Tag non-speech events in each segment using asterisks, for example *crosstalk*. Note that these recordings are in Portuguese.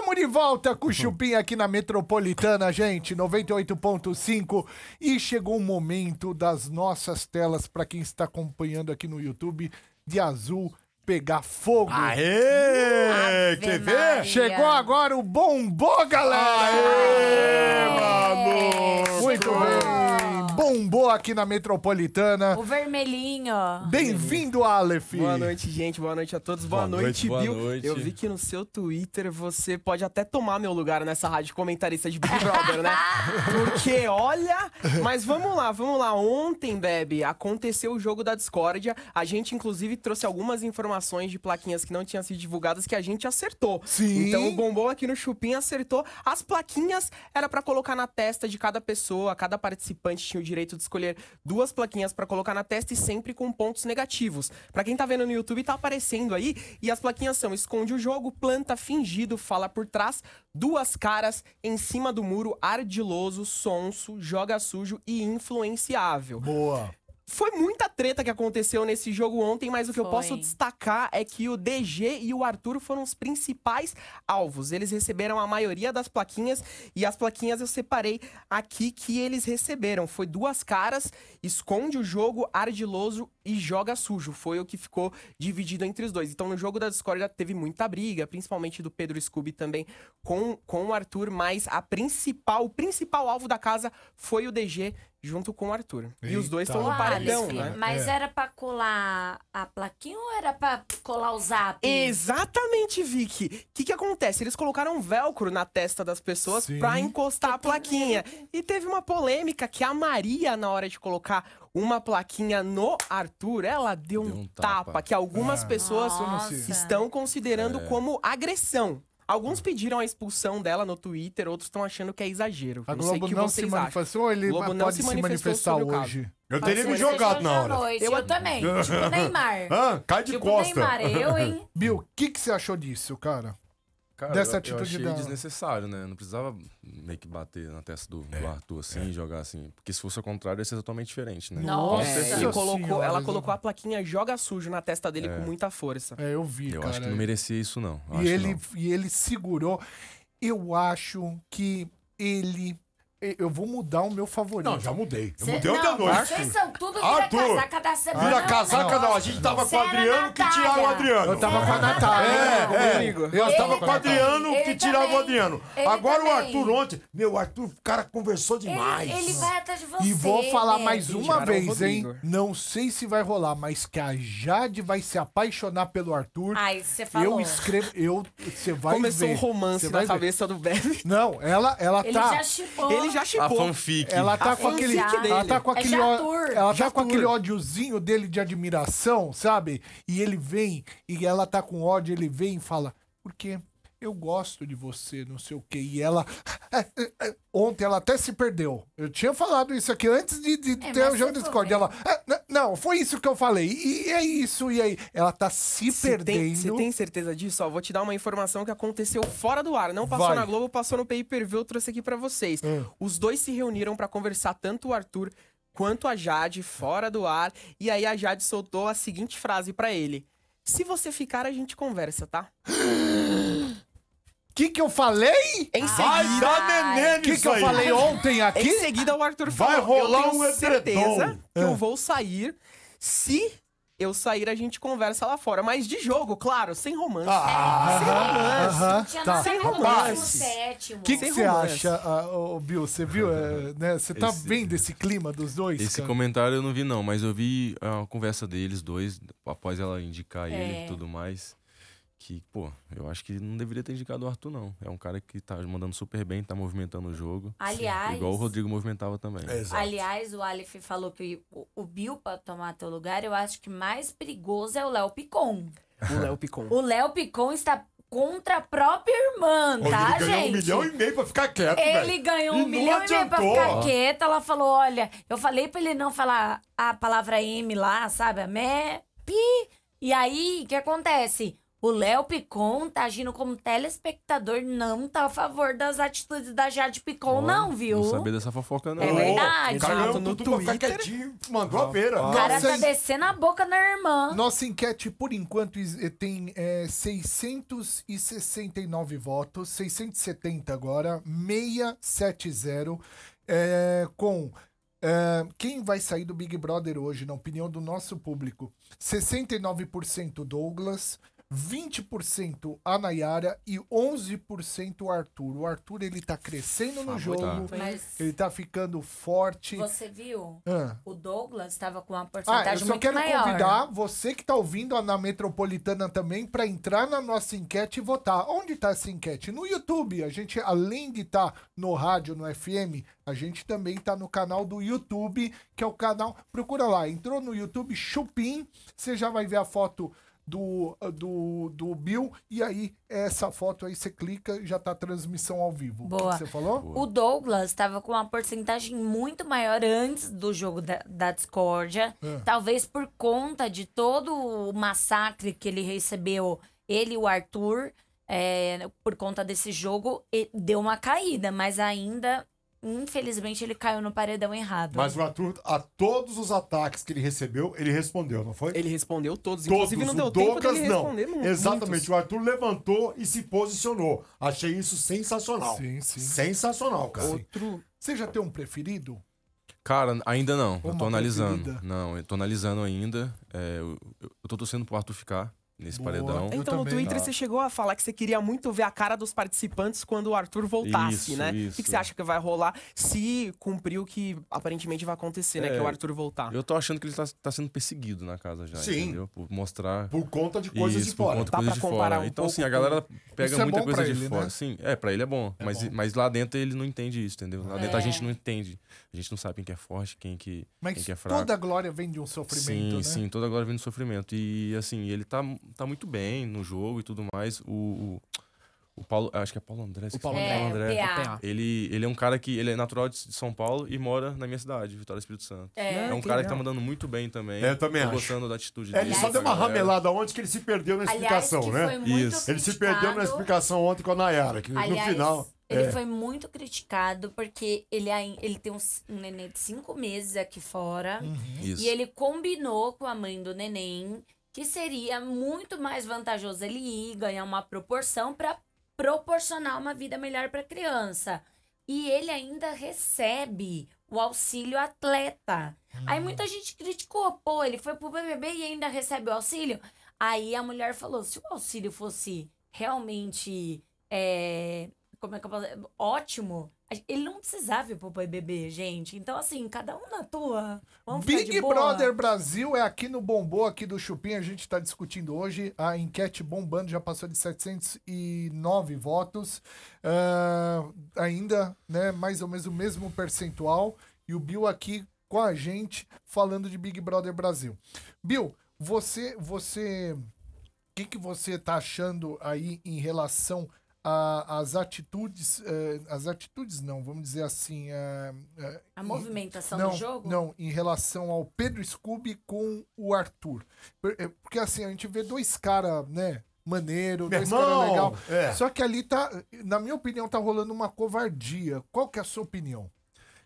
Estamos de volta com o Chupim aqui na Metropolitana, gente, 98.5. E chegou o momento das nossas telas, para quem está acompanhando aqui no YouTube, de azul pegar fogo. Aê! Ave quer ver? Chegou agora o bombô, galera! Aê, Aê Muito bem! bombou aqui na Metropolitana. O vermelhinho. Bem-vindo, Aleph. Boa noite, gente. Boa noite a todos. Boa, boa noite, noite, Bill. Boa noite. Eu vi que no seu Twitter você pode até tomar meu lugar nessa rádio comentarista de Big Brother, né? *laughs* Porque, olha... Mas vamos lá, vamos lá. Ontem, Bebe, aconteceu o jogo da discórdia. A gente, inclusive, trouxe algumas informações de plaquinhas que não tinham sido divulgadas que a gente acertou. Sim. Então, o Bombom aqui no Chupim acertou. As plaquinhas era para colocar na testa de cada pessoa, cada participante tinha o direito direito de escolher duas plaquinhas para colocar na testa e sempre com pontos negativos. Para quem tá vendo no YouTube, tá aparecendo aí. E as plaquinhas são esconde o jogo, planta fingido, fala por trás, duas caras, em cima do muro, ardiloso, sonso, joga sujo e influenciável. Boa. Foi muita treta que aconteceu nesse jogo ontem, mas o que Foi. eu posso destacar é que o DG e o Arthur foram os principais alvos. Eles receberam a maioria das plaquinhas e as plaquinhas eu separei aqui que eles receberam. Foi duas caras, esconde o jogo, ardiloso e joga sujo. Foi o que ficou dividido entre os dois. Então, no jogo da discórdia teve muita briga, principalmente do Pedro Scooby também com, com o Arthur, mas a principal, o principal alvo da casa foi o DG junto com o Arthur. Eita. E os dois estão no paredão, né? Mas é. era pra colar a plaquinha ou era pra colar o zap? Exatamente, Vicky. O que, que acontece? Eles colocaram velcro na testa das pessoas Sim. pra encostar Eu a plaquinha. Também. E teve uma polêmica que a Maria, na hora de colocar uma plaquinha no Arthur, ela deu, deu um, tapa, tapa, que algumas ah, pessoas nossa. estão considerando é. como agressão. Alguns pediram a expulsão dela no Twitter, outros estão achando que é exagero. A não Globo não se manifestou, ele Globo não se, se manifestar hoje. Eu teria me jogado na hora. eu, eu também. *laughs* Tipo Neymar. Ah, cai de tipo costa. Neymar, eu, hein? *laughs* Bill, o que, que você achou disso, cara? Cara, dessa eu, atitude eu achei dela. desnecessário, né? Não precisava meio que bater na testa do, é, do Arthur, é. assim, é. jogar assim. Porque se fosse ao contrário, ia ser totalmente diferente, né? Nossa, é. é. Colocou, ela colocou a plaquinha joga sujo na testa dele é. com muita força. É, eu vi, Eu cara. acho que não merecia isso, não. Eu e ele, não. e ele segurou. Eu acho que ele eu vou mudar o meu favorito. Não, já mudei. Eu Cê, mudei ontem à noite. Vocês são tudo vira Arthur. casaca da semana. Vira né? casaca não. não. A gente tava Cê com o Adriano que tirava o Adriano. Eu tava com a Natália. É, né? é. Eu ele, tava com o Adriano que tirava também. o Adriano. Agora também. o Arthur ontem... Meu, o Arthur, o cara conversou demais. Ele, ele vai atrás de você. E vou falar né? mais uma vez, hein. Não sei se vai rolar, mas que a Jade vai se apaixonar pelo Arthur. Ai, você falou. Eu escrevo... Eu... Você vai Começou ver. Começou um romance na cabeça do Bebe. Não, ela, ela tá... Ele já chipou já chipou. A fanfic. Ela tá a com aquele, ela tá, é tá com aquele, é ela tá com aquele ódiozinho dele de admiração, sabe? E ele vem e ela tá com ódio, ele vem e fala: "Por quê? eu gosto de você, não sei o quê. E ela. *laughs* É, é, é, ontem ela até se perdeu. Eu tinha falado isso aqui antes de, de é, ter o jogo do Discord. Ela. Não, foi isso que eu falei. E é isso, e aí? Ela tá se, perdendo. Você tem, tem, certeza disso? Ó, vou te dar uma informação que aconteceu fora do ar. Não passou Vai. na Globo, passou no pay per view, eu trouxe aqui para vocês. Hum. Os dois se reuniram para conversar, tanto o Arthur quanto a Jade, fora do ar. E aí a Jade soltou a seguinte frase para ele: Se você ficar, a gente conversa, tá? *gasps* que que eu falei? Em Vai seguida... dar veneno que isso que eu aí. falei ontem aqui? Em seguida o Arthur falou, Vai rolar eu tenho um certeza que eu é. vou sair se eu sair, a gente conversa lá fora. Mas de jogo, claro, sem romance. Ah, sem romance. Tá. Sem romance. O que você acha, uh, oh, Bill? Você viu? É, né? Você uh, né? esse, clima dos dois? Esse cara? comentário eu não vi, não, mas eu vi a conversa deles dois, após ela indicar é. ele e é. tudo mais que, pô, eu acho que não deveria ter indicado o Arthur, não. É um cara que tá mandando super bem, tá movimentando o jogo. Aliás. Igual o Rodrigo movimentava também. É, aliás, o Aleph falou que o, Bill pra tomar teu lugar, eu acho que mais perigoso é o Léo Picon. O Léo Picon. o Léo Picon está contra a própria irmã, tá, ele gente? Ele ganhou um milhão e meio pra ficar quieto, Ele velho. ganhou um e milhão e meio pra ficar quieto. Ela falou, olha, eu falei pra ele não falar a palavra M lá, sabe? A mé, pi. E aí, o que acontece? O Léo Picon tá agindo como telespectador, não tá a favor das atitudes da Jade Picon, oh, não, viu? Não sabia dessa fofoca, não. É verdade. O cara no Twitter. mandou a pera. O cara tá descendo a boca na irmã. Nossa enquete, por enquanto, eh, tem é, eh, 669 votos, 670 agora, 670, é, eh, com... quem vai sair do Big Brother hoje, na opinião do nosso público? 69% Douglas, 20% a Nayara e 11% o Arthur. O Arthur, ele tá crescendo no ah, jogo, mas tá. ele tá ficando forte. Você viu? Ah. O Douglas estava com uma ah, porcentagem ah, eu só quero maior. convidar você que tá ouvindo na Metropolitana também para entrar na nossa enquete e votar. Onde tá essa enquete? No YouTube. A gente, além de estar tá no rádio, no FM, a gente também tá no canal do YouTube, que é o canal... Procura lá, entrou no YouTube, Chupim, você já vai ver a foto do, do, do Bill. E aí, essa foto aí, você clica e já tá a transmissão ao vivo. Boa. O que você falou? Boa. O Douglas estava com uma porcentagem muito maior antes do jogo da, da discórdia. É. Talvez por conta de todo o massacre que ele recebeu, ele e o Arthur. É, por conta desse jogo, deu uma caída, mas ainda infelizmente, ele caiu no paredão errado. Mas o Arthur, a todos os ataques que ele recebeu, ele respondeu, não foi? Ele respondeu todos, todos inclusive não deu o tempo Docas, dele responder Muitos. Exatamente, o Arthur levantou e se posicionou. Achei isso sensacional. Sim, sim. Sensacional, cara. Outro... Você já tem um preferido? Cara, ainda não. Uma eu tô analisando. Preferida. Não, eu tô analisando ainda. É, eu, eu tô torcendo pro Arthur ficar nesse Boa. paredão. Então, no Twitter tá. você chegou a falar que você queria muito ver a cara dos participantes quando o Arthur voltasse, isso, né? Isso. O que, você acha que vai rolar se cumprir o que aparentemente vai acontecer, é, né? Que é o Arthur voltar. Eu tô achando que ele tá, tá sendo perseguido na casa já, Sim. entendeu? Por mostrar... Por conta de coisas isso, de fora. coisas fora. um Então, assim, a galera pega é muita é coisa de ele, né? fora. Né? Sim, é, pra ele é bom. É mas, bom. mas lá dentro ele não entende isso, entendeu? Lá dentro a é. gente não entende. A gente não sabe quem que é forte, quem que, mas quem que é fraco. toda glória vem de um sofrimento, Sim, né? sim, toda glória vem de um sofrimento. E, assim, ele tá tá muito bem no jogo e tudo mais. O, o, o Paulo, ah, acho que é Paulo André. O Paulo André. É, André. O ele, ele é um cara que ele é natural de São Paulo e mora na minha cidade, Vitória Espírito Santo. É, é um ah, que cara que tá mandando muito bem também. É, eu também acho. gostando da atitude é, dele. ele só deu uma galera. ramelada ontem que ele se perdeu na explicação, Aliás, né? Isso. Ele se perdeu na explicação ontem com a Nayara, que Aliás, no final. Ele é. foi muito criticado porque ele, ele tem um, um neném de cinco meses aqui fora. Uhum. E ele combinou com a mãe do neném que seria muito mais vantajoso ele ir ganhar uma proporção para proporcionar uma vida melhor para a criança. E ele ainda recebe o auxílio atleta. Uhum. Aí hum. muita gente criticou, pô, ele foi pro BBB e ainda recebe o auxílio. Aí a mulher falou: se o auxílio fosse realmente é, como é que eu posso, ótimo, ele não precisava ir pro BBB, gente. Então, assim, cada um na tua. Vamos Big Brother Brasil é aqui no Bombô, aqui do Chupim. A gente está discutindo hoje. A enquete bombando já passou de 709 votos. Uh, ainda, né, mais ou menos o mesmo percentual. E o Bill aqui com a gente falando de Big Brother Brasil. Bill, você. você... O que, que você está achando aí em relação a, as atitudes, eh, as atitudes não, vamos dizer assim. Eh, eh, a, movimentação não, do jogo? Não, em relação ao Pedro Scooby com o Arthur. Porque assim, a gente vê dois caras, né? maneiro, Meu dois caras legal. É. Só que ali tá, na minha opinião, tá rolando uma covardia. Qual que é a sua opinião?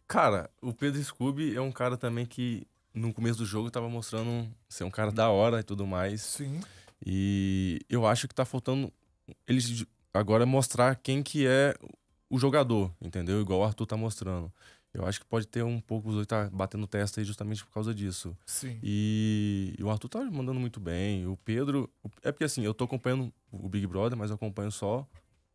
Cara, o Pedro Scooby é um cara também que no começo do jogo tava mostrando ser um cara da hora e tudo mais. Sim. E eu acho que tá faltando agora é mostrar quem que é o jogador, entendeu? Igual o Arthur tá mostrando. Eu acho que pode ter um pouco, os dois tá batendo testa aí justamente por causa disso. Sim. E, e, o Arthur tá mandando muito bem. O Pedro. É porque assim, eu tô acompanhando o Big Brother, mas eu acompanho só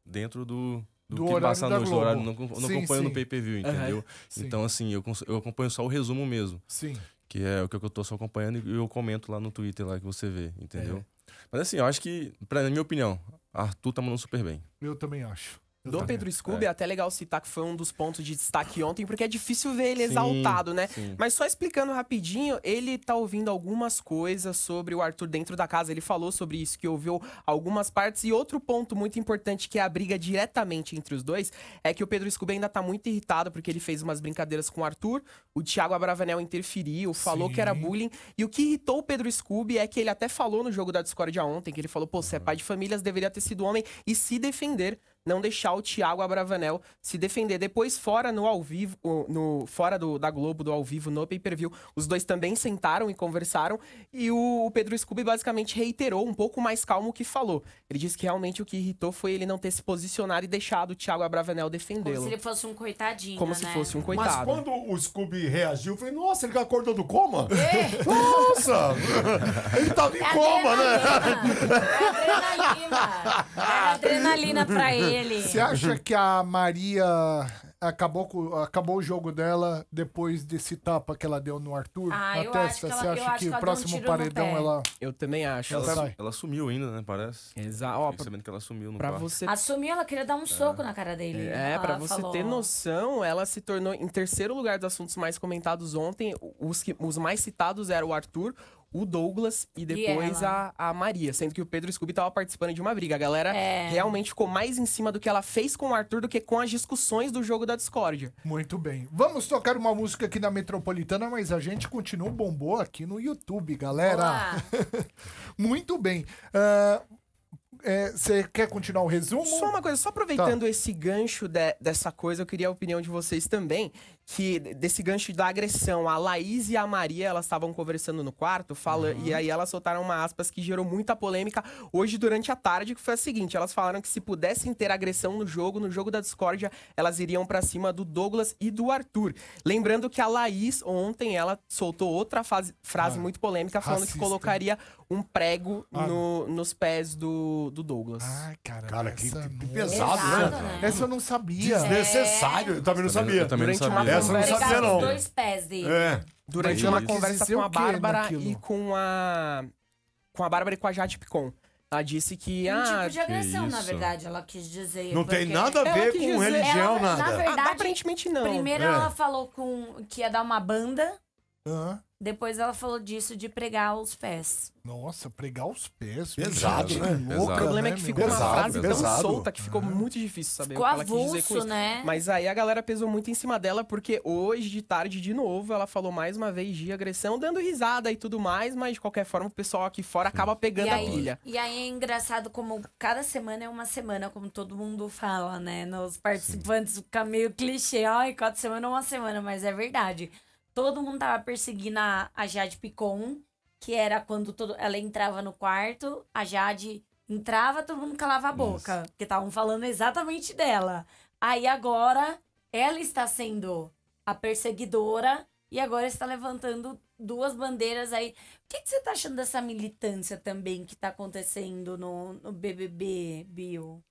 dentro do. Do, do que passa no horário, não, não sim, acompanho sim. no pay-per-view, entendeu? Uhum. Então, assim, eu, eu acompanho só o resumo mesmo. Sim. Que é o que eu tô só acompanhando e eu comento lá no Twitter lá que você vê, entendeu? É. Mas assim, eu acho que, pra, na minha opinião, Arthur tá mandando super bem. Eu também acho do Pedro Scooby, é. é. até legal citar que foi um dos pontos de destaque ontem, porque é difícil ver ele sim, exaltado, né? Sim. Mas só explicando rapidinho, ele tá ouvindo algumas coisas sobre o Arthur dentro da casa. Ele falou sobre isso, que ouviu algumas partes. E outro ponto muito importante, que é a briga diretamente entre os dois, é que o Pedro Scooby ainda tá muito irritado, porque ele fez umas brincadeiras com o Arthur. O Thiago Abravanel interferiu, falou sim. que era bullying. E o que irritou o Pedro Scooby é que ele até falou no jogo da Discordia ontem, que ele falou, pô, você é uhum. pai de famílias, deveria ter sido homem e se defender não deixar o Thiago Abravanel se defender. Depois, fora no ao vivo, no, fora do, da Globo, do ao vivo, no pay-per-view, os dois também sentaram e conversaram. E o, o Pedro Scooby basicamente reiterou um pouco mais calmo o que falou. Ele disse que realmente o que irritou foi ele não ter se posicionado e deixado o Thiago Abravanel defendê-lo. Como se ele fosse um coitadinho. Como né? se fosse um coitado. Mas quando o Scooby reagiu, eu falei, nossa, ele acordou do coma? É. *laughs* Nossa! ele tava em é coma, né? adrenalina. né? É adrenalina. É adrenalina pra ele. Você acha que a Maria acabou, acabou o jogo dela depois desse tapa que ela deu no Arthur? Ah, na eu testa? Acho que ela, acha que, que o próximo um paredão ela. Eu também acho. Ela, ela, ela sumiu ainda, né? Parece. Exato. Ó, é pra, que ela sumiu no pra você Assumiu, ela queria dar um é. soco na cara dele. É, pra você falou... ter noção, ela se tornou em terceiro lugar dos assuntos mais comentados ontem. Os, que, os mais citados eram o Arthur, o Douglas e depois e a, a Maria. Sendo que o Pedro Scooby estavam participando de uma briga. A galera é. realmente ficou mais em cima do que ela fez com o Arthur do que com as discussões do jogo da Discord. Muito bem. Vamos tocar uma música aqui na Metropolitana, mas a gente continua o aqui no YouTube, galera. *laughs* Muito bem. Uh... Ah, Você é, quer continuar o resumo? Só uma coisa, só aproveitando tá. esse gancho de, dessa coisa, eu queria a opinião de vocês também que desse gancho da agressão, a Laís e a Maria, elas estavam conversando no quarto, fala, uhum. e aí elas soltaram uma aspas que gerou muita polêmica hoje durante a tarde, que foi a seguinte, elas falaram que se pudessem ter agressão no jogo, no jogo da discórdia, elas iriam para cima do Douglas e do Arthur. Lembrando que a Laís ontem ela soltou outra fase, frase ah, muito polêmica falando racista. que colocaria um prego ah. no, nos pés do, do Douglas. Ai, cara, cara que, que pesado, né? pesado, né? Essa eu não sabia. Desnecessário, é. eu também não sabia. Eu também não sabia. Essa não sabia, não. os dois pés dele. É. Durante uma conversa com a Bárbara e com a. Com a Bárbara e com a Jade Picon. Ela disse que. Um Ah, tipo de agressão, na verdade, ela quis dizer. Não tem nada a ver com religião, Ela- na nada. Ah, verdade, Aparentemente não. Primeiro É. ela falou com que ia dar uma banda depois ela falou disso de pregar os pés. Nossa, pregar os pés. Pesado, né? É o problema né, é que né, ficou uma frase pesado. tão solta que ficou uhum. muito difícil saber ficou o que avulso, quis dizer né? Mas aí a galera pesou muito em cima dela, porque hoje de tarde, de novo, ela falou mais uma vez de agressão, dando risada e tudo mais, mas de qualquer forma o pessoal aqui fora acaba hum. pegando e a pilha. E aí é engraçado como cada semana é uma semana, como todo mundo fala, né? Nos participantes Sim. fica meio clichê, ai, quatro semanas é uma semana, mas é verdade todo mundo tava perseguindo a, a Jade Picon, que era quando todo, ela entrava no quarto, a Jade entrava, todo mundo calava a boca, Isso. porque estavam falando exatamente dela. Aí agora ela está sendo a perseguidora e agora está levantando duas bandeiras aí. O que, que você está achando dessa militância também que está acontecendo no, no BBB, Bill?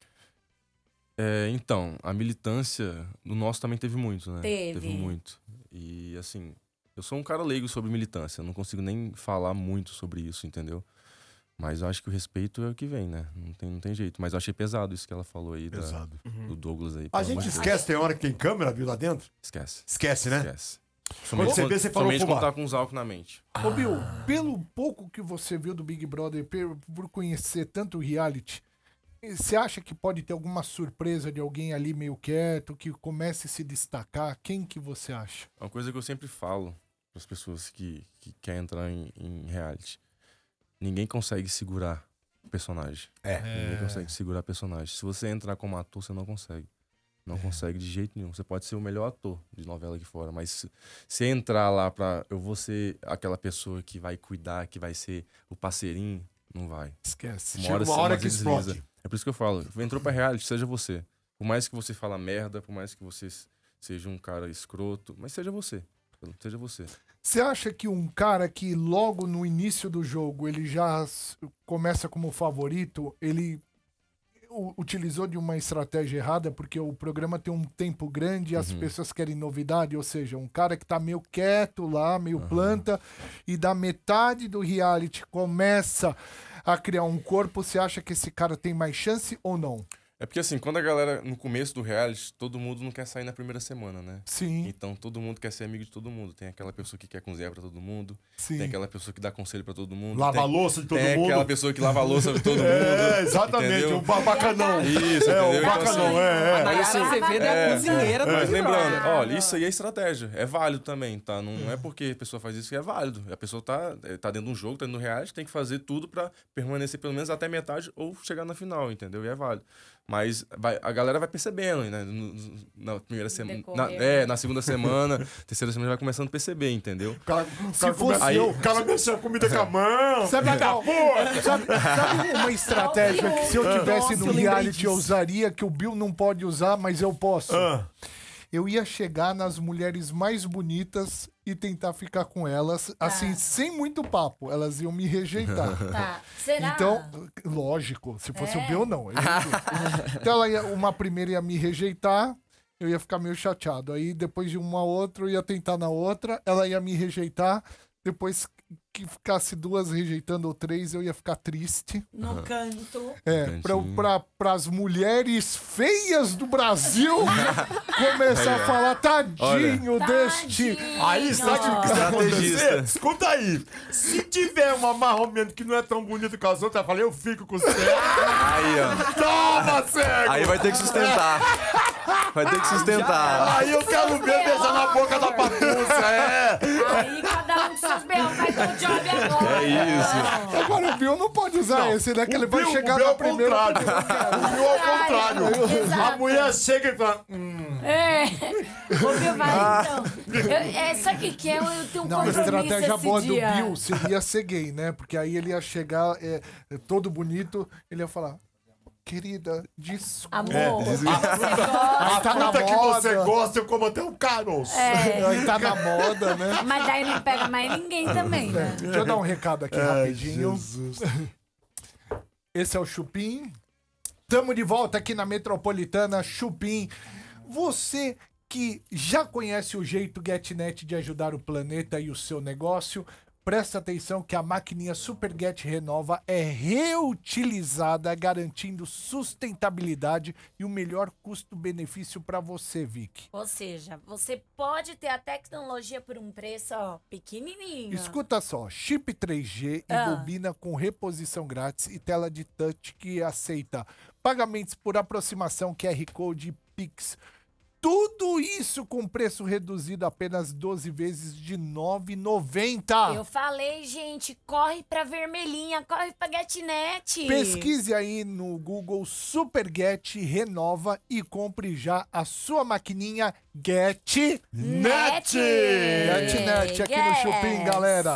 É, então, a militância do nosso também teve muito, né? Teve. Teve muito. E assim, eu sou um cara leigo sobre militância, não consigo nem falar muito sobre isso, entendeu? Mas eu acho que o respeito é o que vem, né? Não tem, não tem jeito. Mas eu achei pesado isso que ela falou aí. Pesado. Da, uhum. Do Douglas aí. A gente esquece, tem hora que tem câmera, viu, lá dentro? Esquece. Esquece, né? Esquece. Somente quando você vê, você falou tá com os álcool na mente. Ah. Ô, Bill, pelo pouco que você viu do Big Brother, por conhecer tanto reality, você acha que pode ter alguma surpresa de alguém ali meio quieto, que comece a se destacar? Quem que você acha? É uma coisa que eu sempre falo para as pessoas que, que querem entrar em, em reality. Ninguém consegue segurar personagem. É. Ninguém é. consegue segurar personagem. Se você entrar como ator, você não consegue. Não é. consegue de jeito nenhum. Você pode ser o melhor ator de novela aqui fora, mas se, se entrar lá pra. Eu vou ser aquela pessoa que vai cuidar, que vai ser o parceirinho, não vai. Esquece. Uma hora, Chega hora, uma hora que desliza. explode. É por isso que eu falo, entrou pra reality, seja você. Por mais que você fala merda, por mais que você seja um cara escroto, mas seja você. Seja você. Você acha que um cara que logo no início do jogo ele já começa como favorito, ele utilizou de uma estratégia errada, porque o programa tem um tempo grande, e as uhum. pessoas querem novidade, ou seja, um cara que tá meio quieto lá, meio uhum. planta, e da metade do reality começa a criar um corpo, você acha que esse cara tem mais chance ou não? É porque assim, quando a galera, no começo do reality, todo mundo não quer sair na primeira semana, né? Sim. Então todo mundo quer ser amigo de todo mundo. Tem aquela pessoa que quer cozinhar pra todo mundo. Sim. Tem aquela pessoa que dá conselho pra todo mundo. Lava tem, a louça de todo tem mundo. Tem aquela pessoa que lava a louça de todo *laughs* é, mundo. É, exatamente. O bacanão. Isso, é, o bacanão, então, assim, é, é. Mas é, assim, você vê é, assim, cozinheira é, Mas lembrando, ah, olha, isso aí é estratégia. É válido também, tá? Não hum. é porque a pessoa faz isso que é válido. A pessoa tá, eh, tá dentro de um jogo, tá dentro do reality, tem que fazer tudo pra permanecer pelo menos até metade ou chegar na final, entendeu? E é válido. Mas vai, a galera vai percebendo, né? Na primeira semana. Na, é, na segunda semana, *laughs* terceira semana vai começando a perceber, entendeu? cara, Se cara fosse aí, eu, o cara mexeu a comida com a *laughs* mão. Sabe, não, tá Sabe, sabe uma estratégia que se eu tivesse Nossa, no reality, eu usaria, que o Bill não pode usar, mas eu posso? Ah eu ia chegar nas mulheres mais bonitas e tentar ficar com elas, tá. assim, sem muito papo. Elas iam me rejeitar. *laughs* Tá. Será? Então, lógico, se fosse é. o meu, não. *laughs* então, ela ia, uma primeira ia me rejeitar, eu ia ficar meio chateado. Aí, depois de uma outra, eu ia tentar na outra, ela ia me rejeitar. Depois, que ficasse duas rejeitando ou três, eu ia ficar triste. No canto. É, pra, pra, as mulheres feias do Brasil *laughs* começar a falar, tadinho Olha. deste. Tadinho. Aí, sabe o que acontecer? Escuta aí. Se tiver uma marromento que não é tão bonita que as outras, eu falei, eu fico com você. Aí, ó. Toma, cego! Aí vai ter que sustentar. Vai ter que sustentar. Aí eu quero ver beijar na boca da bagunça, é. Aí, Deus, Bel, vai dar um job *laughs* agora. É isso. Agora o Bill não pode usar não, esse, né? Que ele vai Bill, chegar na primeira. O Bill ao contrário. A mulher chega e fala. Hum. É. O Bill vai, ah. então. É, sabe o que é? Eu tenho um não, compromisso. A estratégia boa dia. do Bill seria ser gay, né? Porque aí ele ia chegar é, todo bonito, ele ia falar. Querida, desculpa. Amor, é, a, a, *laughs* tá que moda. você gosta, eu como até um Carlos. É. *laughs* Aí tá na moda, né? Mas daí não pega mais ninguém também, né? Deixa eu dar um recado aqui é, rapidinho. Jesus. *laughs* Esse é o Chupim. Tamo de volta aqui na Metropolitana Chupim. Você que já conhece o jeito GetNet de ajudar o planeta e o seu negócio, Presta atenção que a maquininha SuperGet Renova é reutilizada, garantindo sustentabilidade e o melhor custo-benefício para você, Vic. Ou seja, você pode ter a tecnologia por um preço ó, pequenininho. Escuta só, chip 3G ah. e bobina com reposição grátis e tela de touch que aceita pagamentos por aproximação, QR Code Pix tudo isso com preço reduzido apenas 12 vezes de R$ 9,90. Eu falei, gente, corre pra vermelhinha, corre pra Getnet. Pesquise aí no Google Super Renova e compre já a sua maquininha GetNet. GetNet aqui yes. no shopping galera.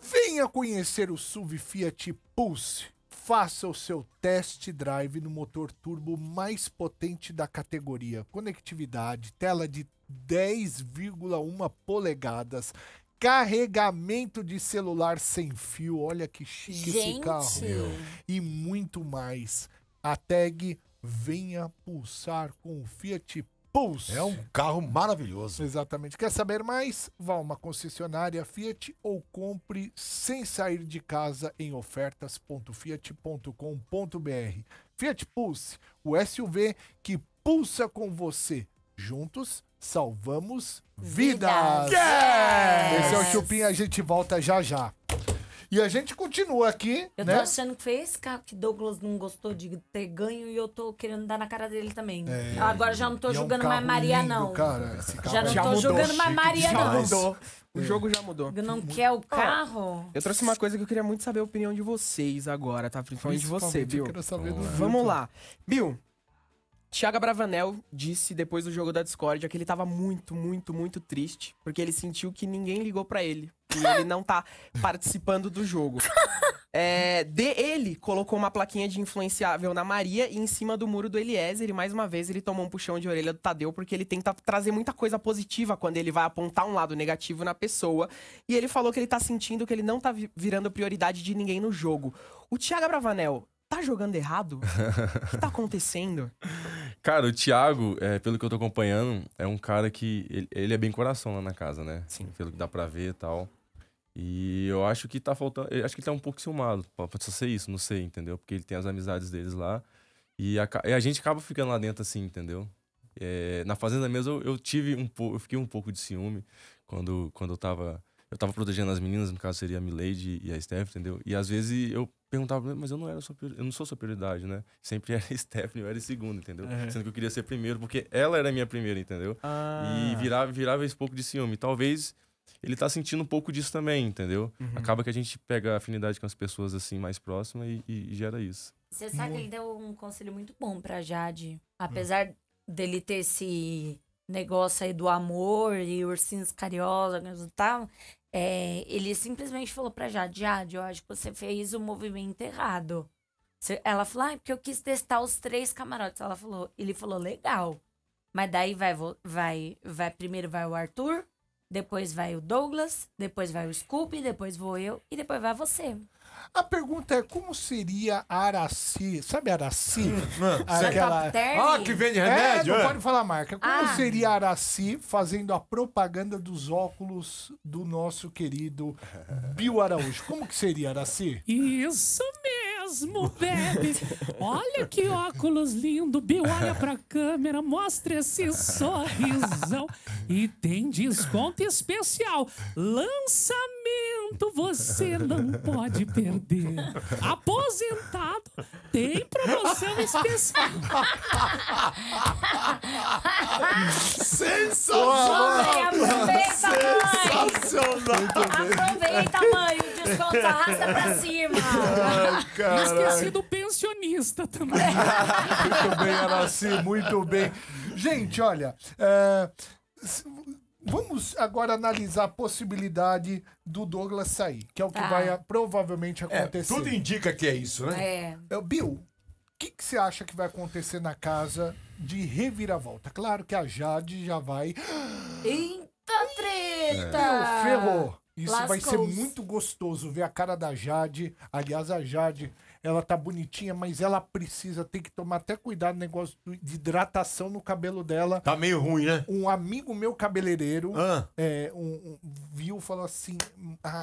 Venha conhecer o SUV Fiat Pulse Faça o seu test drive no motor turbo mais potente da categoria. Conectividade, tela de 10,1 polegadas, carregamento de celular sem fio, olha que chique Gente. esse carro. Meu. E muito mais. A tag Venha Pulsar com o Fiat Pulse. É um carro maravilhoso. Exatamente. Quer saber mais? Vá a uma concessionária Fiat ou compre sem sair de casa em ofertas.fiat.com.br. Fiat Pulse, o SUV que pulsa com você. Juntos, salvamos vidas. vidas. Yes! Esse é o Chupim, a gente volta já já. E a gente continua aqui. Eu né? tô achando que foi esse carro que Douglas não gostou de ter ganho e eu tô querendo dar na cara dele também. É, Agora já não tô julgando é um mais Maria, lindo, não. Cara, já não já é tô julgando mais Maria, não. Mudou. O é. jogo já mudou. Não quer o carro? Ah, eu trouxe uma coisa que eu queria muito saber a opinião de vocês agora, tá? Principalmente de você, Bill. Eu quero saber do Vamos lá. Bill, Thiago Bravanel disse depois do jogo da Discord é que ele tava muito, muito, muito triste, porque ele sentiu que ninguém ligou para ele. E ele não tá participando do jogo. *laughs* É, de ele colocou uma plaquinha de influenciável na Maria e em cima do muro do Eliezer. E mais uma vez ele tomou um puxão de orelha do Tadeu, porque ele tenta trazer muita coisa positiva quando ele vai apontar um lado negativo na pessoa. E ele falou que ele tá sentindo que ele não tá virando prioridade de ninguém no jogo. O Thiago Bravanel tá jogando errado? o que tá acontecendo? *laughs* Cara, o Thiago, é, pelo que eu tô acompanhando, é um cara que. Ele, ele, é bem coração lá na casa, né? Sim. Pelo que dá pra ver e tal. E eu acho que tá faltando. Acho que ele tá um pouco ciumado. Pode ser isso, não sei, entendeu? Porque ele tem as amizades deles lá. E a, e a gente acaba ficando lá dentro assim, entendeu? É, na fazenda mesmo eu, eu tive um pouco. Eu fiquei um pouco de ciúme quando, quando eu tava. Eu tava protegendo as meninas, no caso seria a Milady e a Steph, entendeu? E às vezes eu perguntava, mas eu não era sua, eu não sou sua prioridade, né? Sempre era *laughs* Stephanie, eu era segundo entendeu? Uhum. Sendo que eu queria ser primeiro, porque ela era minha primeira, entendeu? Ah. E virava, virava esse pouco de ciúme. Talvez ele tá sentindo um pouco disso também, entendeu? Uhum. Acaba que a gente pega afinidade com as pessoas assim mais próximas e, e, e, gera isso. Você sabe que ele uhum. deu um conselho muito bom pra Jade. Hum. Apesar uhum. dele ter esse negócio aí do amor e ursinhos carinhosos e tal, é, ele simplesmente falou pra Jade, Jade, eu acho que você fez o movimento errado. Ela falou, ah, é porque eu quis testar os três camarotes. Ela falou, ele falou, legal. Mas daí vai, vai, vai, primeiro vai o Arthur, depois vai o Douglas, depois vai o Scoop, depois vou eu e depois vai você. A pergunta é como seria Araci? Sabe Araci? Hum, hum, Aquela. Ah, que vende remédio. É, não é. pode falar marca. Como ah. seria Araci fazendo a propaganda dos óculos do nosso querido Bill Araújo? Como que seria Araci? Isso mesmo mesmo, Bebe. Olha que óculos lindo, Bill. Olha pra câmera, mostra esse sorrisão. E tem desconto especial. Lançamento, você não pode perder. Aposentado, tem promoção especial. Sensacional! Aproveita, mãe! Aproveita, mãe! desconto, raça pra cima. Ai, Esqueci do pensionista também. *laughs* muito bem, Araci, muito bem. Gente, olha. É... Vamos agora analisar a possibilidade do Douglas sair, que é o que ah. vai provavelmente é, acontecer. É, tudo indica que é isso, né? É. Eh, Bill, o que, que você acha que vai acontecer na casa de reviravolta? Claro que a Jade já vai. Eita treta! É. Ferrou. Isso vai ser muito gostoso ver a cara da Jade. Aliás, a Jade, ela tá bonitinha, mas ela precisa, tem que tomar até cuidado no negócio de hidratação no cabelo dela. Tá meio ruim, né? Um amigo meu cabeleireiro ah. é, um, um, viu falou assim: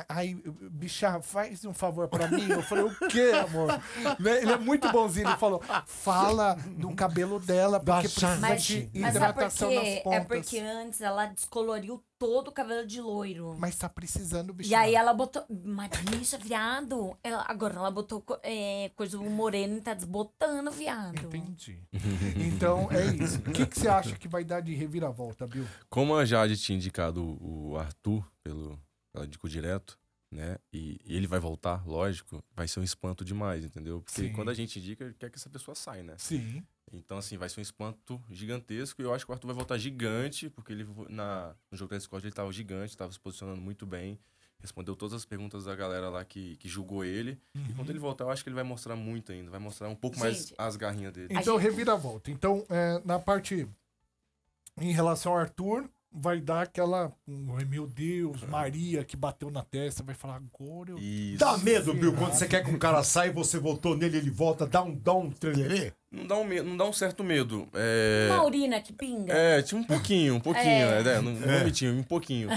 ai, bicha, faz um favor para mim. Eu falei: o quê, amor? *laughs* Né, ele é muito bonzinho. Ele falou: fala do cabelo dela, porque precisa de hidratação mas é porque, nas é pontas. É porque antes ela descoloriu todo o cabelo de loiro. Mas tá precisando, bicho. E aí ela botou. Mas, bicha, é viado. Ela, agora ela botou é, coisa morena e tá desbotando, viado. Entendi. então é isso. O que, que você acha que vai dar de reviravolta, Bill? Como a Jade tinha indicado o Arthur, pelo. Ela indicou direto. Né? E, e ele vai voltar, lógico, vai ser um espanto demais, entendeu? Porque Sim. quando a gente indica, quer que essa pessoa saia, né? Sim. Então, assim, vai ser um espanto gigantesco. E eu acho que o Arthur vai voltar gigante, porque ele na, no jogo da Discord ele estava gigante, estava se posicionando muito bem. Respondeu todas as perguntas da galera lá que, que julgou ele. Uhum. E quando ele voltar, eu acho que ele vai mostrar muito ainda. Vai mostrar um pouco gente, mais as garrinhas dele. Então, gente... revira a volta. Então, é, na parte em relação ao Arthur, vai dar aquela. Meu Deus, Maria que bateu na testa, vai falar agora. Eu... Isso. Dá medo, Bill, quando você quer que um cara saia e você votou nele, ele volta, dá um, dá um trelelê? Não dá um, não dá um certo medo. É... Uma urina que pinga. É, tipo um pouquinho, um pouquinho, é. né? Não, não é. Mitinho, um pouquinho.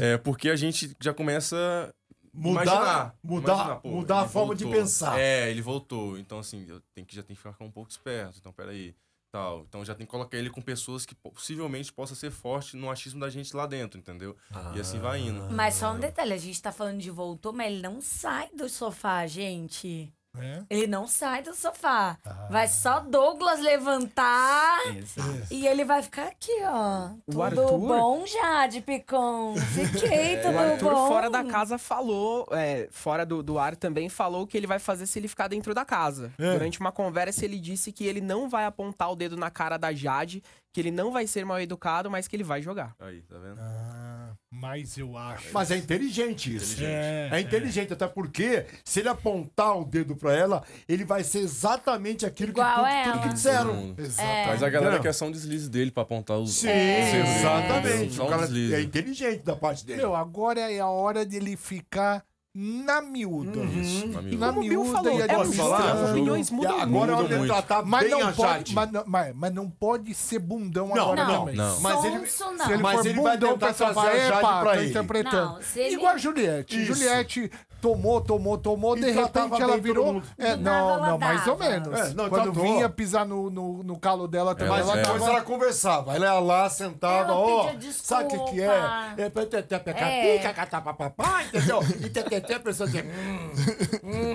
é, porque a gente já começa. Mudar, imaginar, mudar, imaginar, pô, mudar a voltou. forma de pensar. É, ele voltou. Então, assim, eu tenho que, já tem que ficar um pouco esperto. Então, peraí tal. Então já tem que colocar ele com pessoas que possivelmente possa ser forte no achismo da gente lá dentro, entendeu? Ah. E assim vai indo. Mas só um ah. detalhe, a gente tá falando de voltou, mas ele não sai do sofá, gente. É? Ele não sai do sofá. Ah. Vai só Douglas levantar Exato. e ele vai ficar aqui, ó. tudo Arthur... bom, Jade Picon? Fiquei, é. tudo o Arthur, bom. fora da casa falou, é, fora do, do ar também, falou o que ele vai fazer se ele ficar dentro da casa. É. Durante uma conversa, ele disse que ele não vai apontar o dedo na cara da Jade, que ele não vai ser mal educado, mas que ele vai jogar. Aí, tá vendo? Ah. Mas eu acho. Mas é inteligente é isso. Inteligente. É, é, inteligente, é. até porque se ele apontar o dedo para ela, ele vai ser exatamente aquilo Igual que, tudo, tudo que disseram. Exatamente. Mas a galera quer só um deslize dele para apontar os. Sim, né? exatamente. O cara é inteligente da parte dele. Meu, agora é a hora de ele ficar na miúda. Uhum. Isso, na miúda. Na miúda falou, e a é falar, é milhões mudam muito. Agora é muito. tratar mas bem não a Pode, mas, não, mas, mas não pode ser bundão não, agora não, também. Não, mas ele, não. Se ele mas ele vai tentar trazer a é Jade pra, tá Interpretando. Não, ele... Igual a Juliette. Isso. Juliette tomou, tomou, tomou, e de repente ela virou. É, não, não, mais ou menos. É, não, Quando tratou. Então tá vinha pisar no, no, no calo dela é, também. Mas ela, ela, é. depois ela conversava. Ela ia lá, sentava, ó. Oh, sabe o que, que é? É petetepecapica, catapapapá, entendeu? E tetete, a pessoa hum,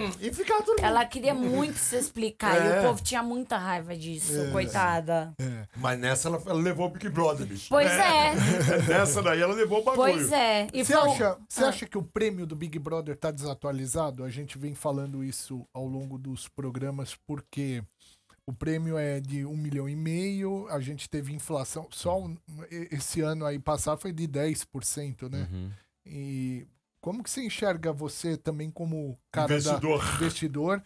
hum", E ficava tudo. Ela queria muito se explicar. E o é. povo tinha muita raiva disso, coitada. Mas nessa ela, levou o Big Brother, bicho. Pois é. *laughs* Nessa daí ela levou o bagulho. Pois é. Você acha, ah. acha que o prêmio do Big Brother tá desatualizado, a gente vem falando isso ao longo dos programas, porque o prêmio é de um milhão e meio, a gente teve inflação, só uhum. um, esse ano aí passar foi de 10%, né? Uhum. E como que você enxerga você também como cara investidor, da, *laughs* investidor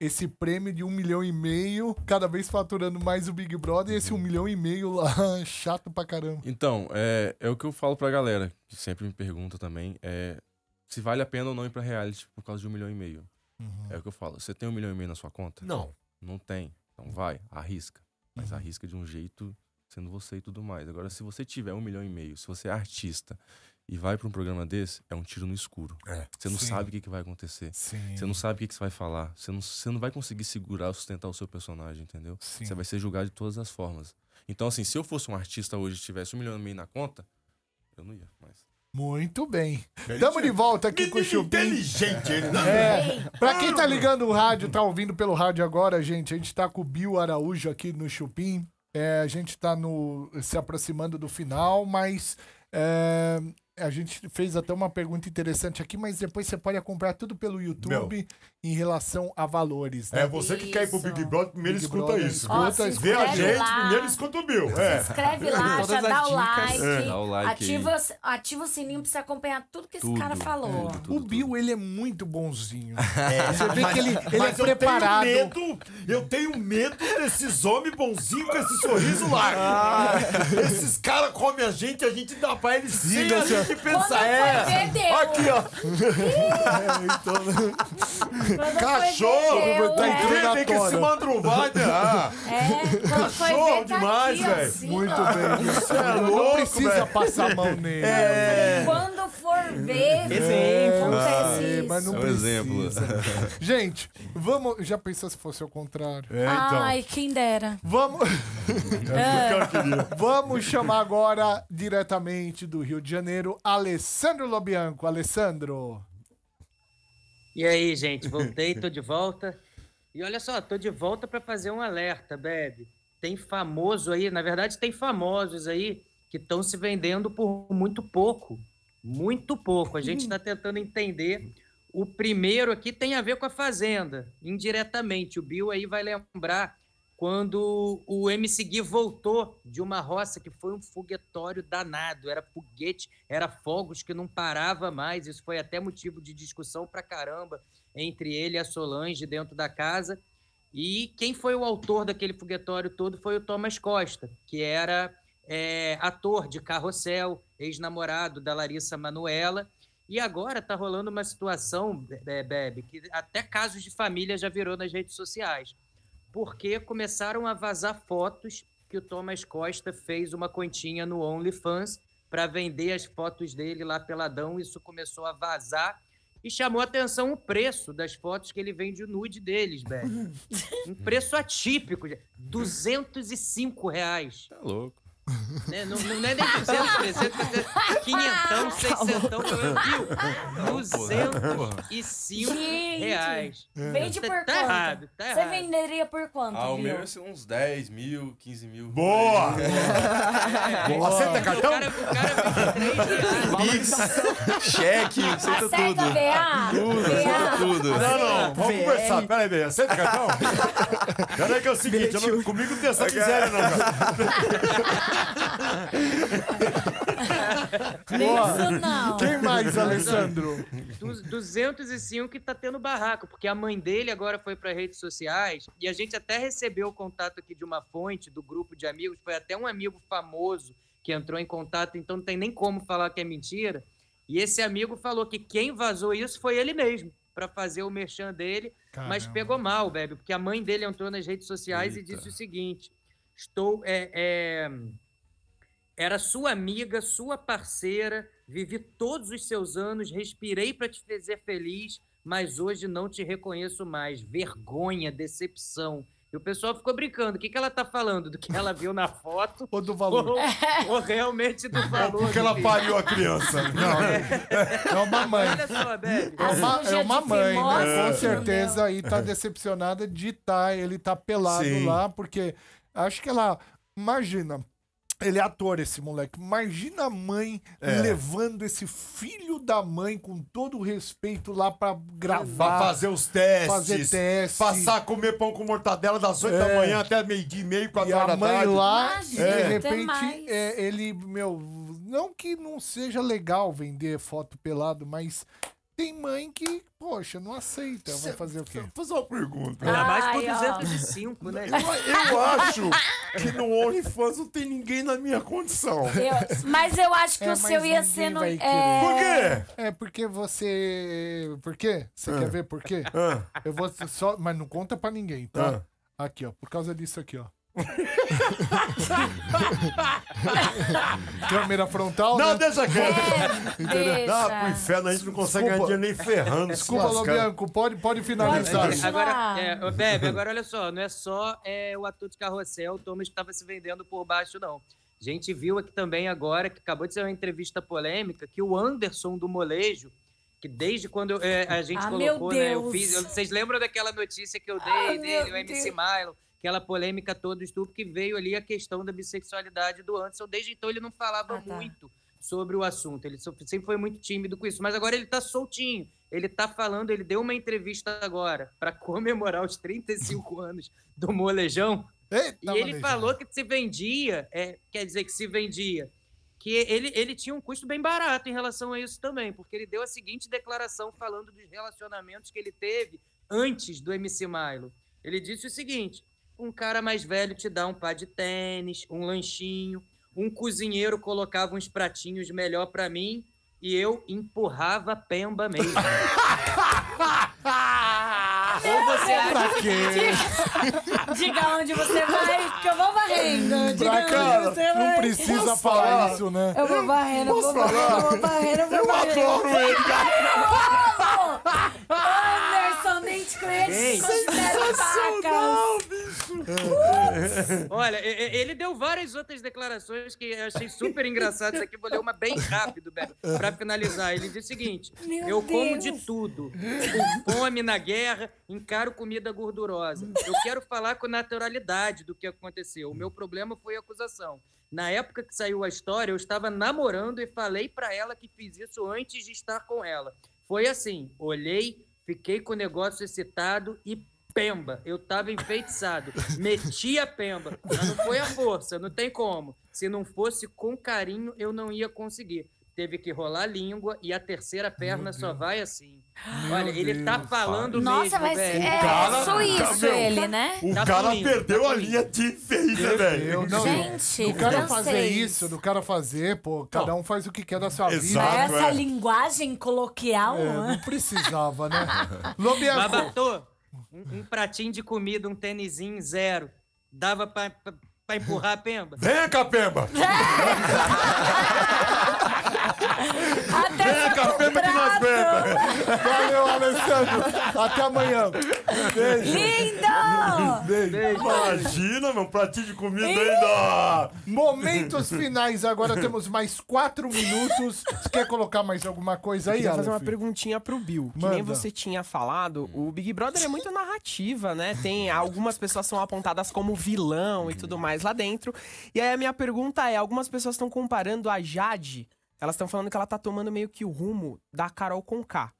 esse prêmio de um milhão e meio, cada vez faturando mais o Big Brother, e esse um uhum. milhão e meio lá, *laughs* chato pra caramba. Então, é, é o que eu falo pra galera, que sempre me pergunta também, é, se vale a pena ou não ir pra reality por causa de um milhão e meio. Uhum. É o que eu falo. Você tem um milhão e meio na sua conta? Não. Não tem. Então vai, arrisca. Mas uhum. arrisca de um jeito sendo você e tudo mais. Agora, se você tiver um milhão e meio, se você é artista e vai para um programa desse, é um tiro no escuro. É, você não sim. sabe o que, que vai acontecer. Sim. Você não sabe o que, que você vai falar. Você não, você não vai conseguir segurar, sustentar o seu personagem, entendeu? Sim. Você vai ser julgado de todas as formas. Então, assim, se eu fosse um artista hoje e tivesse um milhão e meio na conta, eu não ia mais. Muito bem. Estamos de volta aqui com o Chupim. Inteligente ele, não é? é. Pra quem tá ligando o rádio, tá ouvindo pelo rádio agora, gente, a gente tá com o Bill Araújo aqui no Chupim. É, a gente tá no, se aproximando do final, mas é, a gente fez até uma pergunta interessante aqui, mas depois você pode comprar tudo pelo YouTube Meu. em relação a valores. Né? É, você que isso. quer ir pro Big Brother, primeiro Big escuta Brother. isso. Oh, escuta, Vê a gente, lá. primeiro escuta o Bill. É. Se inscreve *laughs* lá, já dá o, like, é. dá o like. Ativa, ativa o sininho pra você acompanhar tudo que tudo. esse cara falou. É, tudo, o Bill, tudo. ele é muito bonzinho. *laughs* É, você vê mas, que ele, ele é preparado. Eu tenho, medo, eu tenho medo desses homens bonzinhos com esse sorriso largo. Ah. Esses caras comem a gente, a gente dá pra eles Sim, sem que pensar, é. Aqui, ó. Cachorro, tá é. incrível mandruvada. Né? Ah, é, cachorro tá demais, velho. Assim, Muito ó. bem. Você é louco, Não precisa véio. passar a mão nele. É. Quando for ver. Né? É exemplo. Ah, é, mas não é um precisa. exemplo. Né? Gente, vamos. Já pensou se fosse o contrário? É, então. Ai, quem dera. Vamos. é. é *laughs* vamos chamar agora, diretamente do Rio de Janeiro, Alessandro Lobianco. Alessandro. E aí, gente, voltei, tô de volta. E olha só, tô de volta para fazer um alerta, Bebe. Tem famoso aí, na verdade, tem famosos aí que estão se vendendo por muito pouco. Muito pouco. A gente está uhum. tentando entender. O primeiro aqui tem a ver com a Fazenda, indiretamente. O Bill aí vai lembrar quando o MC Gui voltou de uma roça que foi um foguetório danado, era foguete, era fogos que não parava mais, isso foi até motivo de discussão pra caramba entre ele e a Solange dentro da casa. E quem foi o autor daquele foguetório todo foi o Thomas Costa, que era é, ator de carrossel, ex-namorado da Larissa Manuela. E agora está rolando uma situação, Bebe, que até casos de família já virou nas redes sociais, porque começaram a vazar fotos que o Thomas Costa fez uma continha no OnlyFans para vender as fotos dele lá peladão. Isso começou a vazar e chamou atenção o preço das fotos que ele vende o nude deles, Bebe. *laughs* um preço atípico, 205 reais. Tá louco né? Não, não é nem 200, 300, 500, 600, 205 vende. Reais. É. Vende por tá quanto? Errado, tá Você venderia por quanto? Ah, o meu ia é, ser uns 10 mil, 15 mil. Boa! É, *laughs* Boa. Aceita cartão? O cara, o cara vende 3 reais. *laughs* Cheque, aceita tudo. Aceita VA? Tudo, aceita tudo. Não, não, vamos conversar. Pera aí, bem. aceita cartão? *laughs* Pera aí que é o seguinte, eu não, comigo não tem essa miséria não, cara. Isso Quem mais, Alessandro? 205 tá tendo barraco, porque a mãe dele agora foi para redes sociais e a gente até recebeu o contato aqui de uma fonte do grupo de amigos, foi até um amigo famoso que entrou em contato, então não tem nem como falar que é mentira. E esse amigo falou que quem vazou isso foi ele mesmo para fazer o merchan dele, Caramba. mas pegou mal, Bebe, porque a mãe dele entrou nas redes sociais Eita. e disse o seguinte: Estou. É, é, era sua amiga, sua parceira, vivi todos os seus anos, respirei para te fazer feliz, mas hoje não te reconheço mais. Vergonha, decepção. E o pessoal ficou brincando. O que, que ela tá falando? Do que ela viu na foto? ou do valor? Ou, ou realmente do *laughs* é valor? Porque ela pariu a criança. Né? Não. É, é, é uma mãe. Olha só, É uma, é uma mãe, né? Com certeza. Meu. E tá decepcionada de estar. Tá, ele tá pelado Sim. lá, porque acho que ela. Imagina, ele é ator, esse moleque. Imagina a mãe é. levando esse filho da mãe, com todo o respeito, lá pra gravar. Pra fazer os testes. Fazer testes. Passar a comer pão com mortadela das oito é. da manhã até meio-dia e meio, 4 horas da tarde. a mãe lá, é. de repente, é, ele, meu... Não que não seja legal vender foto pelado, mas tem mãe que, poxa, não aceita. Vai fazer o quê? Vou fazer uma pergunta. Ainda mais por 205, né? Eu, eu acho que no OnlyFans não tem ninguém na minha condição. Eu- mas eu acho que É, o seu ia sendo. ser no. É, por quê? É porque você. Por quê? Você ah. quer ver por quê? Ah. Eu vou só. Mas não conta pra ninguém, tá? Ah. Aqui, ó. Por causa disso aqui, ó. *laughs* Câmera frontal? Não, né? deixa aqui. É, *laughs* pro inferno a gente não consegue ganhar dinheiro nem ferrando. Desculpa, Lobianco, pode, pode finalizar. Pode agora, é, Bebe, agora olha só, não é só é, o ator de carrossel, o Thomas estava se vendendo por baixo, não. A gente viu aqui também agora, que acabou de ser uma entrevista polêmica, que o Anderson do Molejo que desde quando é, a gente ah, colocou, né? Eu fiz, vocês lembram daquela notícia que eu dei ah, dele, o MC Milo? aquela polêmica toda do estupro que veio ali a questão da bissexualidade do Anderson. Desde então ele não falava ah, tá. muito sobre o assunto. Ele sempre foi muito tímido com isso, mas agora ele está soltinho. Ele está falando, ele deu uma entrevista agora para *laughs* comemorar os 35 *laughs* anos do Molejão. Eita, e ele molejão. falou que se vendia, é, quer dizer que se vendia, que ele, ele tinha um custo bem barato em relação a isso também, porque ele deu a seguinte declaração falando dos relacionamentos que ele teve antes do MC Milo. Ele disse o seguinte: um cara mais velho te dá um par de tênis, um lanchinho, um cozinheiro colocava uns pratinhos melhor para mim e eu empurrava a pemba mesmo. *laughs* Ou você acha pra quê? diga onde você vai, que eu vou varrendo. Diga pra onde cara, você vai. Não precisa falar isso, né? Eu vou varrendo, eu vou varrendo, eu vou varrendo. Eu, eu adoro ele, cara. Eu amo! *laughs* Sensacional, bicho! *laughs* Olha, ele deu várias outras declarações que eu achei super engraçadas. Aqui vou ler uma bem rápido, Beto, pra finalizar. Ele diz o seguinte: Meu Eu Deus. como de tudo. Com fome na guerra, encaro comida gordurosa. Eu quero falar com naturalidade do que aconteceu. O meu problema foi a acusação. Na época que saiu a história, eu estava namorando e falei para ela que fiz isso antes de estar com ela. Foi assim: olhei, Fiquei com o negócio excitado e pemba. Eu tava enfeitiçado. Meti a pemba. Mas não foi a força, não tem como. Se não fosse com carinho, eu não ia conseguir teve que rolar a língua e a terceira perna só vai assim. Meu Olha, ele tá falando Nossa, mesmo, vai ser é, cara, suíço tá ele, né? O tá cara perdeu tá a linha de vez, né, velho? Gente, do cara fazer isso, do cara fazer, pô, cada um faz o que quer da sua Exato, vida. Essa é. linguagem coloquial, é, Não precisava, né? *laughs* Lobiaco. Mas um, um, pratinho de comida, um tênisinho zero. Dava pra, pra, pra empurrar a pemba? Vem capemba! pemba! *laughs* É, café no que nós beba. Valeu, Alessandro. Até amanhã. Beijo. Lindo! Beijo. Imagina, meu, pratinho de comida ainda. Momentos finais. Agora temos mais quatro minutos. Você quer colocar mais alguma coisa aí, Eu queria fazer uma perguntinha pro Bill. Manda. Que nem você tinha falado, o Big Brother é muito narrativa, né? Tem algumas pessoas são apontadas como vilão e tudo mais lá dentro. E aí a minha pergunta é, algumas pessoas estão comparando a Jade elas estão falando que ela tá tomando meio que o rumo da Carol com K.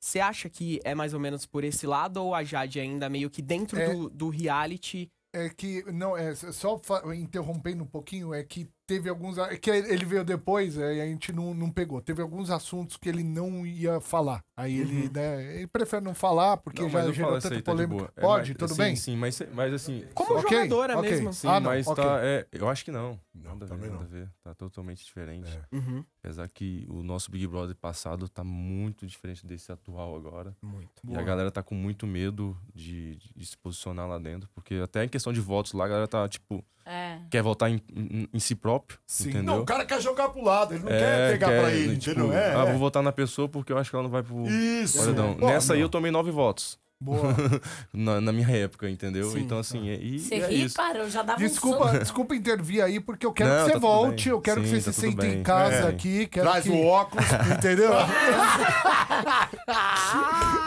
Você hum. acha que é mais ou menos por esse lado ou a Jade é ainda meio que dentro é, do, do, reality? É que, não, é só interrompendo um pouquinho, é que teve alguns. que ele veio depois e a gente não, não pegou. Teve alguns assuntos que ele não ia falar. Aí uhum. ele, né, ele prefere não falar porque não, já gerou tanta aí, assim, tá polêmica. Tá Pode, é, mas, tudo sim, bem? Sim, mas, mas assim. Como só... jogadora okay, é mesmo. Sim, ah, não, mas okay. tá. É, eu acho que não. Não, nada também ver, nada não. ver. Tá totalmente diferente. É. Uhum. Apesar que o nosso Big Brother passado tá muito diferente desse atual agora. Muito. E Boa. a galera tá com muito medo de, de, de se posicionar lá dentro. Porque até em questão de votos lá, a galera tá, tipo é. Quer voltar em, em, em, si próprio. Sim. Entendeu? Não, o cara quer jogar pro lado, ele não é, quer pegar quer, pra né, ele, tipo, entendeu? É, ah, vou é. votar na pessoa porque eu acho que ela não vai pro. Isso. Nessa aí eu tomei nove votos. Boa. *laughs* na, na, minha época, entendeu? Sim, então, tá. assim, tá. É e, Você é ri, isso. já dava desculpa, um Desculpa intervir aí, porque eu quero não, que você tá volte, eu quero Sim, que você tá se sinta em casa é. aqui. Traz que... o óculos, *laughs* entendeu? *laughs*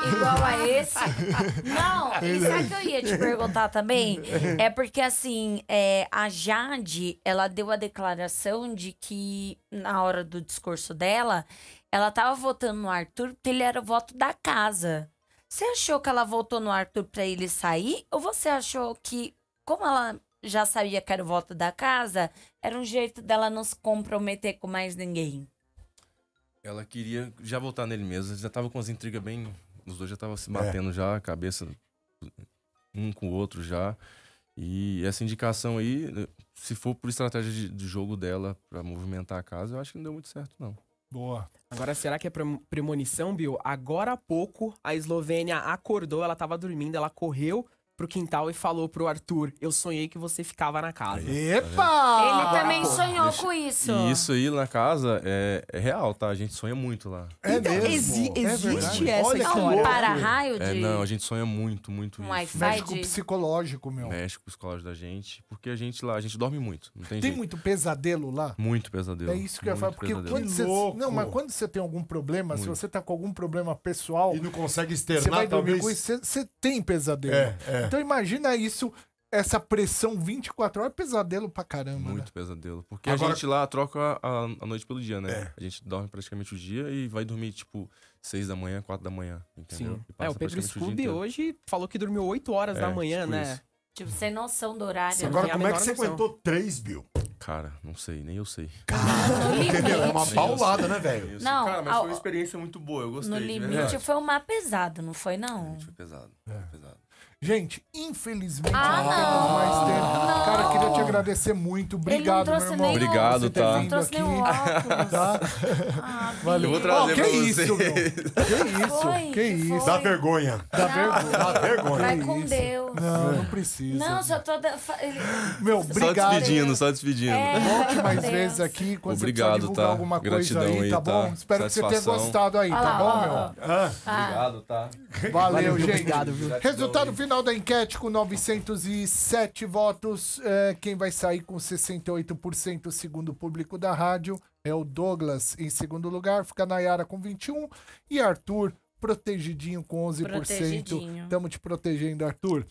Igual a esse. Não, é e sabe que eu ia te perguntar também? É porque, assim, é, a Jade, ela deu a declaração de que, na hora do discurso dela, ela tava votando no Arthur porque ele era o voto da casa. Você achou que ela voltou no Arthur para ele sair? Ou você achou que, como ela já sabia que era o voto da casa, era um jeito dela não se comprometer com mais ninguém? Ela queria já voltar nele mesmo. Já tava com as intrigas bem. Os dois já estavam se é. batendo é. já, a cabeça um com o outro já. E essa indicação aí, se for por estratégia de, de jogo dela para movimentar a casa, eu acho que não deu muito certo, não. Boa. Agora, será que é premonição, Bill? Agora há pouco, a Eslovênia acordou, ela estava dormindo, ela correu pro quintal e falou pro Arthur: Eu sonhei que você ficava na casa. Epa! Tá Ele também porra, sonhou deixa... com isso. E isso aí na casa é, é, real, tá? A gente sonha muito lá. É então, mesmo? Exi é existe essa Olha história. É um para-raio é, de... É, não, a gente sonha muito, muito um isso. Mexe com psicológico, meu. Mexe psicológico da gente, porque a gente lá, a gente dorme muito. tem, tem muito pesadelo lá? Muito pesadelo. É isso que eu ia falar, porque pesadelo. quando você... Não, mas quando você tem algum problema, muito. se você tá com algum problema pessoal... E não consegue externar, você vai dormir talvez... Com isso, você, você tem pesadelo. É, é. É. Então imagina isso, essa pressão 24 horas, é pesadelo pra caramba. Né? Muito né? pesadelo. Porque Agora... a gente lá troca a, a noite pelo dia, né? É. A gente dorme praticamente o dia e vai dormir, tipo, 6 da manhã, 4 da manhã, entendeu? Sim. É, o Pedro Scooby hoje falou que dormiu 8 horas é, da manhã, tipo né? Isso. Tipo, sem noção do horário. Sim, né? agora, como é que você noção. aguentou 3, Bill? Cara, não sei, nem eu sei. Cara, entendeu? É uma paulada, né, velho? Não, cara, mas ao... foi uma experiência muito boa, eu gostei. No limite foi um mar pesado, não foi, não? É, foi pesado, foi é. pesado. Gente, infelizmente ah, não, temos mais tempo. Não. Cara, queria te agradecer muito. Obrigado, meu irmão. Obrigado, tá. Não trouxe aqui, óculos. Tá? Ah, *laughs* Valeu. Eu vou trazer oh, que isso, meu. Que isso? Foi, que isso? Foi. Dá vergonha. Dá vergonha. Dá vergonha. Vai com Deus. Não, não precisa. Não, só tô. Meu, obrigado. Só despedindo, só despedindo. É, Volte mais Deus. vezes aqui quando obrigado, você tá. alguma Gratidão coisa aí, tá, tá bom? Espero que você tenha gostado aí, tá bom, meu? Ah. Obrigado, tá? Valeu, gente. Obrigado, viu? Resultado final final da enquete com 907 votos, é, quem vai sair com 68% segundo o público da rádio é o Douglas em segundo lugar, fica Nayara com 21 e Arthur protegidinho com 11%. Protegidinho. tamo te protegendo, Arthur.